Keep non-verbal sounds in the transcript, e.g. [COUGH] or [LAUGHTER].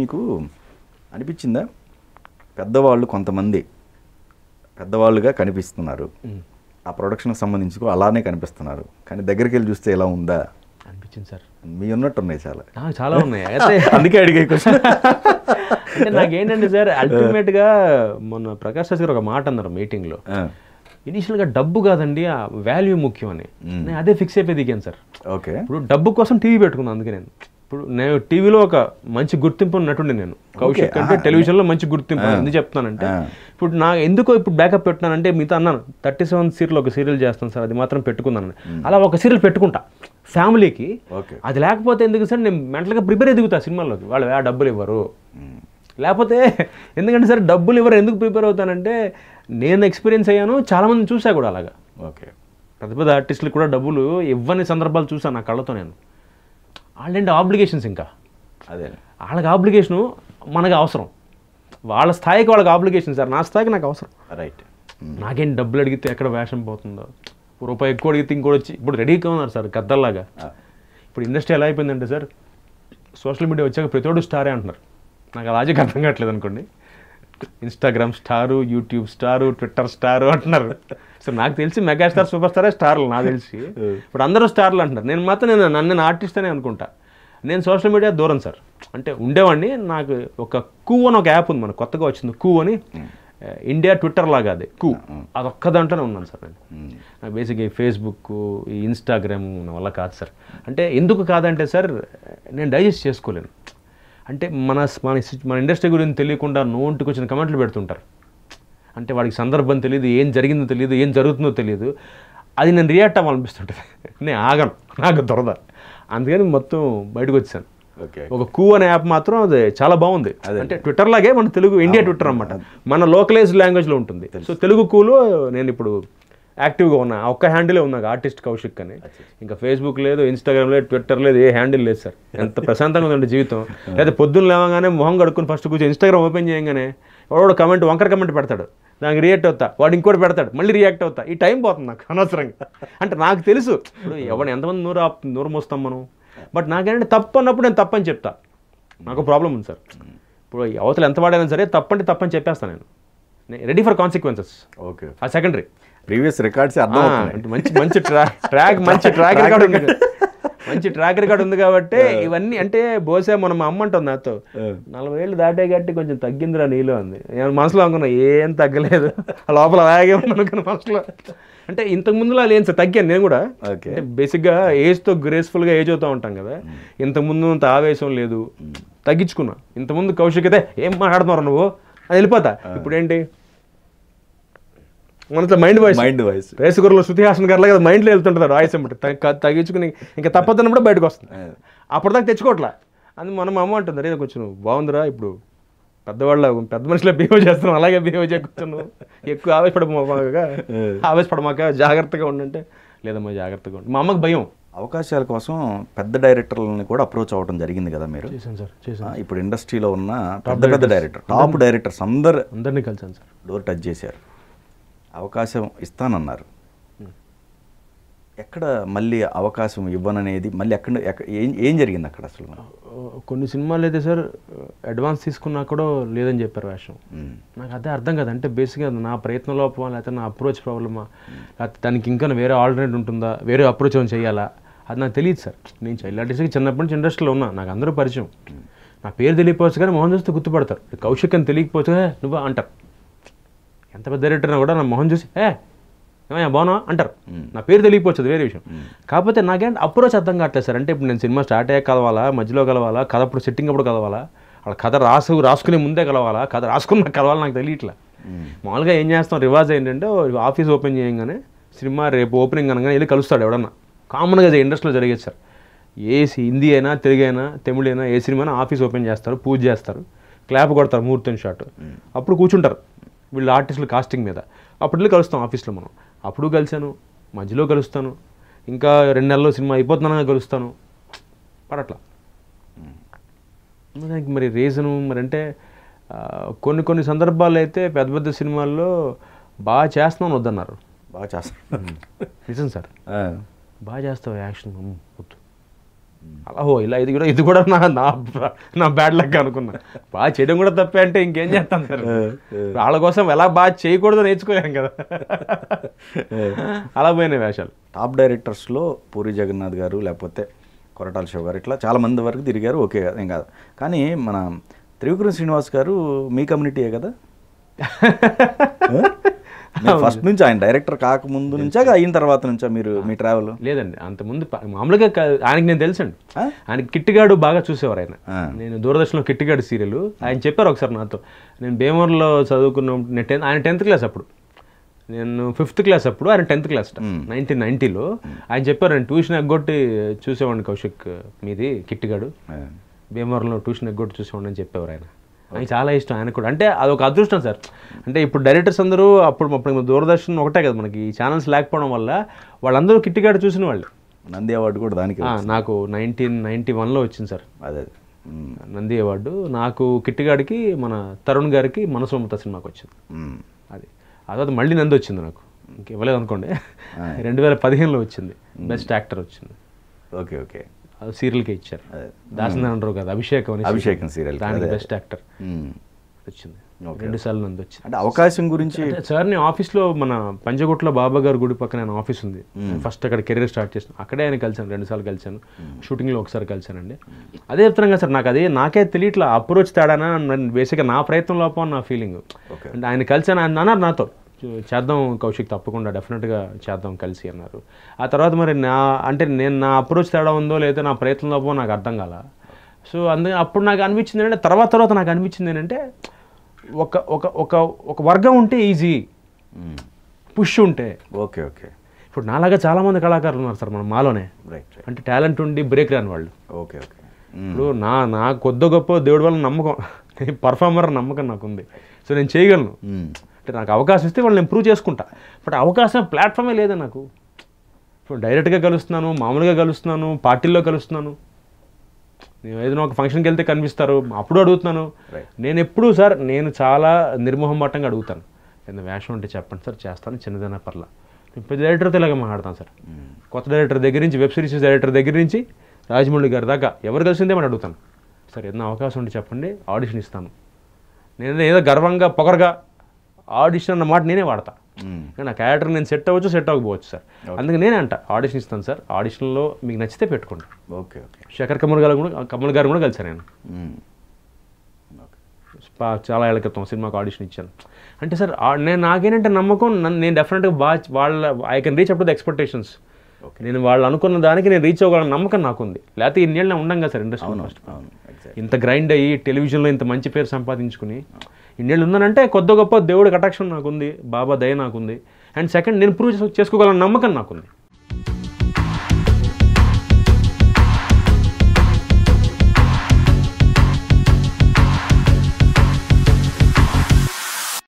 మీకు అనిపించిందా పెద్దవాళ్ళు కొంతమంది పెద్దవాళ్ళుగా కనిపిస్తున్నారు ఆ ప్రొడక్షన్కి సంబంధించి అలానే కనిపిస్తున్నారు కానీ దగ్గరికి వెళ్ళి చూస్తే ఎలా ఉందా అనిపించింది సార్ మీ ఉన్నట్టు ఉన్నాయి చాలా చాలా ఉన్నాయి అయితే [LAUGHS] అందుకే అడిగే క్వశ్చన్ నాకు నాకేంటంటే సార్ అల్టిమేట్గా మొన్న ప్రకాష్ సార్ గారు ఒక మాట అన్నారు మీటింగ్లో ఇనిషియల్గా డబ్బు కాదండి ఆ వాల్యూ ముఖ్యం అని నేను అదే ఫిక్స్ అయిపోయి దిగాను సార్ ఓకే ఇప్పుడు డబ్బు కోసం టీవీ పెట్టుకున్నాను అందుకే నేను ఇప్పుడు నేను టీవీలో ఒక మంచి గుర్తింపు ఉన్నట్టుండి నేను కౌశిక్ అంటే టెలివిజన్లో మంచి గుర్తింపు ఎందుకు చెప్తానంటే ఇప్పుడు నా ఎందుకో ఇప్పుడు బ్యాకప్ పెట్టినానంటే మీతో అన్నాను థర్టీ సెవెన్ సీరియల్ ఒక సీరియల్ చేస్తాను సార్ అది మాత్రం పెట్టుకున్నాను అలా ఒక సీరియల్ పెట్టుకుంటా ఫ్యామిలీకి అది లేకపోతే ఎందుకు సార్ నేను మెంటల్గా ప్రిపేర్ ఎదుగుతా సినిమాలోకి వాళ్ళు ఆ డబ్బులు ఇవ్వరు లేకపోతే ఎందుకంటే సార్ డబ్బులు ఇవ్వరు ఎందుకు ప్రిపేర్ అవుతానంటే నేను ఎక్స్పీరియన్స్ అయ్యాను చాలామంది చూసా కూడా అలాగా ఓకే పెద్ద పెద్ద ఆర్టిస్టులు కూడా డబ్బులు ఇవ్వని సందర్భాలు చూసాను నా కళ్ళతో నేను వాళ్ళేంటి ఆబ్లిగేషన్స్ ఇంకా అదే వాళ్ళకి ఆబ్లిగేషను మనకు అవసరం వాళ్ళ స్థాయికి వాళ్ళకి ఆబ్లిగేషన్ సార్ నా స్థాయికి నాకు అవసరం రైట్ నాకేం డబ్బులు అడిగితే ఎక్కడ వేషం పోతుందో రూపాయి ఎక్కువ అడిగితే ఇంకోటి వచ్చి ఇప్పుడు రెడీగా ఉన్నారు సార్ గద్దల్లాగా ఇప్పుడు ఇండస్ట్రీ ఎలా అయిపోయిందంటే సార్ సోషల్ మీడియా వచ్చాక ప్రతి ప్రతివాడు స్టారే అంటున్నారు నాకు అలాగే అర్థం కావట్లేదు అనుకోండి Instagram star YouTube star Twitter star అంటున్నారు సో నాకు తెలిసి మెగాస్టార్ సూపర్ స్టారే స్టార్లు నాకు తెలిసి [LAUGHS] ఇప్పుడు అందరూ స్టార్లు అంటున్నారు నేను మాత్రం నేను నన్ను నేను ఆర్టిస్ట్ అనే అనుకుంటా నేను సోషల్ మీడియా దూరం సార్ అంటే ఉండేవాడిని నాకు ఒక కూ అని ఒక యాప్ ఉంది మనకు కొత్తగా వచ్చింది కూ అని ఇండియా ట్విట్టర్ లాగా అది కూ ఒక్క దాంట్లోనే ఉన్నాను సార్ నేను నాకు బేసిక్గా ఈ ఫేస్బుక్ ఈ ఇన్స్టాగ్రామ్ వల్ల కాదు సార్ అంటే ఎందుకు కాదంటే సార్ నేను డైజెస్ట్ చేసుకోలేను అంటే మన మన మన ఇండస్ట్రీ గురించి తెలియకుండా నోటికి వచ్చిన కమెంట్లు పెడుతుంటారు అంటే వాడికి సందర్భం తెలియదు ఏం జరిగిందో తెలియదు ఏం జరుగుతుందో తెలియదు అది నేను రియాక్ట్ అవ్వాలనిపిస్తుంటుంది [LAUGHS] నేను ఆగను నాకు దొరద అందుకని మొత్తం బయటకు వచ్చాను ఒక కూ అనే యాప్ మాత్రం అది చాలా బాగుంది అంటే ట్విట్టర్ లాగే మన తెలుగు ఇండియా ట్విట్టర్ అనమాట మన లోకలైజ్డ్ లాంగ్వేజ్లో ఉంటుంది సో తెలుగు కూలో నేను ఇప్పుడు యాక్టివ్గా ఉన్నా ఒక్క హ్యాండిలే ఉన్నా ఆర్టిస్ట్ కౌశిక్ అని ఇంకా ఫేస్బుక్ లేదు ఇన్స్టాగ్రామ్ లేదు ట్విట్టర్ లేదు ఏ హ్యాండిల్ లేదు సార్ ఎంత ప్రశాంతంగా ఉందండి జీవితం లేదా పొద్దున్న లేవగానే మొహం కడుక్కుని ఫస్ట్ కూర్చొని ఇన్స్టాగ్రామ్ ఓపెన్ చేయగానే వాడు కమెంట్ వంకర కమెంట్ పెడతాడు దానికి రియాక్ట్ అవుతా వాడు ఇంకోటి పెడతాడు మళ్ళీ రియాక్ట్ అవుతా ఈ టైం పోతుంది నాకు అనవసరంగా అంటే నాకు తెలుసు ఇప్పుడు ఎంతమంది నూరు నూరు మోస్తాం మనం బట్ నాకేంటంటే తప్పు అన్నప్పుడు నేను తప్పని చెప్తా నాకు ప్రాబ్లం ఉంది సార్ ఇప్పుడు అవతలు ఎంత వాడైనా సరే తప్పంటే తప్పని చెప్పేస్తాను నేను రెడీ ఫర్ కాన్సిక్వెన్సెస్ ఓకే ఆ సెకండరీ ప్రీవియస్ రికార్డ్స్ మంచి మంచి ట్రాక్ ట్రాక్ మంచి ట్రాక్ [LAUGHS] రికార్డ్ ఉంది మంచి ట్రాక్ రికార్డ్ ఉంది కాబట్టి [LAUGHS] ఇవన్నీ అంటే బోసే మనం అమ్మంటాం నాతో నలభై ఏళ్ళు దాటే గట్టి కొంచెం తగ్గిందిరా నీళ్ళు అంది నేను మనసులో అనుకున్నా ఏం తగ్గలేదు లోపల అలాగే ఉన్నాను అనుకున్న మనసులో అంటే ఇంతకు అది ఏం సార్ తగ్గాను నేను కూడా బేసిక్గా ఏజ్తో గ్రేస్ఫుల్గా ఏజ్ అవుతూ ఉంటాం కదా hmm. ఇంతకుముందు అంత ఆవేశం లేదు hmm. తగ్గించుకున్నా ఇంతకుముందు కౌశిక్ ఏం మాట్లాడుతున్నారు నువ్వు అది వెళ్ళిపోతా ఇప్పుడు ఏంటి మనతో mind voice mind voice Shruti Shruti Haasan గారు కదా మైండ్లో వెళ్తుంటారు వాయిస్ ఏమిటి తగ్గించుకుని ఇంకా తప్పదన్నప్పుడు బయటకు వస్తుంది అప్పటిదాకా తెచ్చుకోవట్లా అని మన అమ్మ అంటుంది అరే కొంచెం బాగుందిరా ఇప్పుడు పెద్దవాళ్ళ పెద్ద మనుషులే బిహేవ్ చేస్తున్నాం అలాగే బిహేవ్ చేయకుండా ఎక్కువ ఆవేశపడమాక ఆవేశపడమాక జాగ్రత్తగా ఉండంటే లేదమ్మా జాగ్రత్తగా ఉండి మా అమ్మకి భయం అవకాశాల కోసం పెద్ద డైరెక్టర్లని కూడా అప్రోచ్ అవ్వడం జరిగింది కదా మీరు ఇప్పుడు ఇండస్ట్రీలో ఉన్న పెద్ద పెద్ద డైరెక్టర్ టాప్ డైరెక్టర్స్ అందరు అందరినీ కలిసాను సార్ డోర్ టచ్ చేశారు అవకాశం ఇస్తానన్నారు ఎక్కడ మళ్ళీ అవకాశం ఇవ్వననేది మళ్ళీ ఎక్కడ ఏం జరిగింది అక్కడ అసలు కొన్ని సినిమాలు అయితే సార్ అడ్వాన్స్ తీసుకున్నా కూడా లేదని చెప్పారు వేషం నాకు అదే అర్థం కదా అంటే బేసిక్గా నా ప్రయత్న లోపమా లేకపోతే నా అప్రోచ్ ప్రాబ్లమా లేకపోతే దానికి ఇంకా వేరే ఆల్టర్నేట్ ఉంటుందా వేరే అప్రోచ్ ఏమైనా చేయాలా అది నాకు తెలియదు సార్ నేను చైల్డ్ ఆర్టిస్ట్కి చిన్నప్పటి నుంచి ఇండస్ట్రీలో ఉన్నా నాకు అందరూ పరిచయం నా పేరు తెలియకపోవచ్చు కానీ మోహన్ చూస్తే గుర్తుపడతారు కౌశిక్ అని తెలియకపోతే నువ్వు అంటారు ఎంత పెద్ద అయినా కూడా నా మొహం చూసి ఏ ఏమయ్యా బాగున్నా అంటారు నా పేరు తెలియకపోవచ్చు వేరే విషయం కాకపోతే నాకేంటి అప్రోచ్ అర్థం కావట్లేదు సార్ అంటే ఇప్పుడు నేను సినిమా స్టార్ట్ అయ్యాక కలవాలా మధ్యలో కలవాలా కథ అప్పుడు సెట్టింగ్ అప్పుడు కలవాలా వాళ్ళ కథ రాసు రాసుకునే ముందే కలవాలా కథ నాకు కలవాలి నాకు తెలియట్లా మామూలుగా ఏం చేస్తాం రివాజ్ ఏంటంటే ఆఫీస్ ఓపెన్ చేయగానే సినిమా రేపు ఓపెనింగ్ అనగానే వెళ్ళి కలుస్తాడు ఎవడన్నా కామన్గా ఇండస్ట్రీలో జరిగేది సార్ ఏ హిందీ అయినా తెలుగు అయినా తమిళ అయినా ఏ సినిమా ఆఫీస్ ఓపెన్ చేస్తారు పూజ చేస్తారు క్లాప్ కొడతారు ముహూర్తం షాట్ అప్పుడు కూర్చుంటారు వీళ్ళు ఆర్టిస్టులు కాస్టింగ్ మీద అప్పుడు కలుస్తాం ఆఫీస్లో మనం అప్పుడు కలిశాను మధ్యలో కలుస్తాను ఇంకా రెండు నెలల్లో సినిమా అయిపోతున్నా కలుస్తాను పడట్లా దానికి మరి రీజను మరి అంటే కొన్ని కొన్ని సందర్భాలు అయితే పెద్ద పెద్ద సినిమాల్లో బాగా చేస్తున్నాను వద్దన్నారు బాగా చేస్తాను నిజం సార్ బాగా చేస్తావు యాక్షన్ వద్దు హో ఇలా ఇది కూడా ఇది కూడా నా నా నా బ్యాడ్ లక్ అనుకున్నా బాగా చేయడం కూడా తప్పే అంటే ఇంకేం చేస్తాం సార్ [LAUGHS] వాళ్ళ కోసం ఎలా బాగా చేయకూడదు నేర్చుకోలేం కదా అలా పోయినాయి వేషాలు టాప్ డైరెక్టర్స్లో పూరి జగన్నాథ్ గారు లేకపోతే కొరటాల శివ గారు ఇట్లా చాలామంది వరకు తిరిగారు ఓకే ఏం కాదు కానీ మన త్రివిక్రమ్ శ్రీనివాస్ గారు మీ కమ్యూనిటీయే కదా [LAUGHS] ఫస్ట్ నుంచి ఆయన డైరెక్టర్ కాకముందు నుంచా అయిన తర్వాత నుంచా మీరు మీ ట్రావెల్ లేదండి అంత ముందు మామూలుగా ఆయనకి నేను తెలుసండి ఆయన కిట్టిగాడు బాగా చూసేవారు ఆయన నేను లో కిట్టిగాడు సీరియల్ ఆయన చెప్పారు ఒకసారి నాతో నేను భీమవరంలో చదువుకున్న నేను టెన్త్ ఆయన టెన్త్ క్లాస్ అప్పుడు నేను ఫిఫ్త్ క్లాస్ అప్పుడు ఆయన టెన్త్ క్లాస్ నైన్టీన్ నైన్టీలో ఆయన చెప్పారు నేను ట్యూషన్ ఎగ్గొట్టి చూసేవాడిని కౌశిక్ మీది కిట్టిగాడు భీమవరంలో ట్యూషన్ ఎగ్గొట్టి చూసేవాడిని చెప్పేవారు ఆయన ఆయన చాలా ఇష్టం ఆయన కూడా అంటే అదొక అదృష్టం సార్ అంటే ఇప్పుడు డైరెక్టర్స్ అందరూ అప్పుడు అప్పుడు దూరదర్శన్ ఒకటే కదా మనకి ఈ ఛానల్స్ లేకపోవడం వల్ల వాళ్ళందరూ కిట్టిగాడు చూసిన వాళ్ళు నంది అవార్డు కూడా దానికి నాకు నైన్టీన్ నైన్టీ వన్లో వచ్చింది సార్ అదే నంది అవార్డు నాకు కిట్టిగాడికి మన తరుణ్ గారికి మనసు సినిమాకి వచ్చింది అది ఆ తర్వాత మళ్ళీ నంది వచ్చింది నాకు ఇంక ఇవ్వలేదు అనుకోండి [LAUGHS] రెండు వేల పదిహేనులో వచ్చింది బెస్ట్ యాక్టర్ వచ్చింది ఓకే ఓకే సీరియల్కే ఇచ్చారు దాసన అంటారు కదా అభిషేకం అని అభిషేకం సీరియల్ దానికి బెస్ట్ యాక్టర్ వచ్చింది రెండు సార్లు నుండి వచ్చింది అంటే అవకాశం గురించి సార్ని ఆఫీస్లో మన పంచగుట్ల బాబా గారు గుడి పక్కన ఆయన ఆఫీస్ ఉంది ఫస్ట్ అక్కడ కెరీర్ స్టార్ట్ చేసిన అక్కడే ఆయన కలిసాను రెండు సార్లు కలిసాను షూటింగ్లో ఒకసారి కలిసానండి అదే చెప్తున్నాం కదా సార్ నాకు అదే నాకే తెలియట్లా అప్రోచ్ తేడానా బేసిక్గా నా ప్రయత్నం లోపం నా ఫీలింగ్ అంటే ఆయన కలిసాను అన్నారు నాతో చేద్దాం కౌశిక్ తప్పకుండా డెఫినెట్గా చేద్దాం కలిసి అన్నారు ఆ తర్వాత మరి నా అంటే నేను నా అప్రోచ్ తేడా ఉందో లేదో నా ప్రయత్నం లోపో నాకు అర్థం కాల సో అందు అప్పుడు నాకు అనిపించింది ఏంటంటే తర్వాత తర్వాత నాకు అనిపించింది ఏంటంటే ఒక ఒక ఒక ఒక వర్గం ఉంటే ఈజీ పుష్ ఉంటే ఓకే ఓకే ఇప్పుడు నాలాగా చాలామంది కళాకారులు ఉన్నారు సార్ మనం మాలోనే రైట్ అంటే టాలెంట్ ఉండి బ్రేక్ రాని వాళ్ళు ఓకే ఓకే ఇప్పుడు నా నా కొద్ది గొప్ప దేవుడి వల్ల నమ్మకం [LAUGHS] పర్ఫార్మర్ నమ్మకం నాకుంది సో నేను చేయగలను అంటే నాకు అవకాశం ఇస్తే వాళ్ళు నేను ప్రూవ్ చేసుకుంటా బట్ అవకాశం ప్లాట్ఫామే లేదా నాకు ఇప్పుడు డైరెక్ట్గా కలుస్తున్నాను మామూలుగా కలుస్తున్నాను పార్టీల్లో కలుస్తున్నాను నేను ఏదైనా ఒక ఫంక్షన్కి వెళ్తే కనిపిస్తారు అప్పుడు అడుగుతున్నాను నేను ఎప్పుడూ సార్ నేను చాలా నిర్మోహం మట్టంగా అడుగుతాను ఏదైనా వేషం అంటే చెప్పండి సార్ చేస్తాను చిన్నదైనా పర్లా పెద్ద డైరెక్టర్తో ఇలాగ మాట్లాడతాను సార్ hmm. కొత్త డైరెక్టర్ దగ్గర నుంచి వెబ్ సిరీస్ డైరెక్టర్ దగ్గర నుంచి రాజమౌళి గారి దాకా ఎవరు కలిసిందే మనం అడుగుతాను సార్ ఏదైనా అవకాశం ఉంటే చెప్పండి ఆడిషన్ ఇస్తాను నేను ఏదో గర్వంగా పొగరగా ఆడిషన్ అన్న మాట నేనే వాడతా నా క్యారెక్టర్ నేను సెట్ అవ్వచ్చు సెట్ అవ్వకపోవచ్చు సార్ అందుకే నేనే అంట ఆడిషన్ ఇస్తాను సార్ ఆడిషన్లో మీకు నచ్చితే పెట్టుకోండి ఓకే ఓకే శేఖర్ కమల్ గారు కూడా కమల్ గారు కూడా కలిసా నేను చాలా ఏళ్ళ క్రితం సినిమాకి ఆడిషన్ ఇచ్చాను అంటే సార్ నేను నాకేంటంటే నమ్మకం నేను డెఫినెట్గా బాగా వాళ్ళ I can reach up to the expectations నేను వాళ్ళు అనుకున్న దానికి నేను రీచ్ అవ్వగలను నమ్మకం నాకుంది లేకపోతే ఇన్నేళ్ళు కదా సార్ ఇండస్ట్రీ ఇంత గ్రైండ్ అయ్యి టెలివిజన్లో ఇంత మంచి పేరు సంపాదించుకుని ఇన్నేళ్ళు ఉందనంటే కొద్ది గొప్ప దేవుడి కటాక్షం నాకుంది బాబా దయ నాకుంది అండ్ సెకండ్ నేను ప్రూవ్ చేసుకోగలను నమ్మకం నాకుంది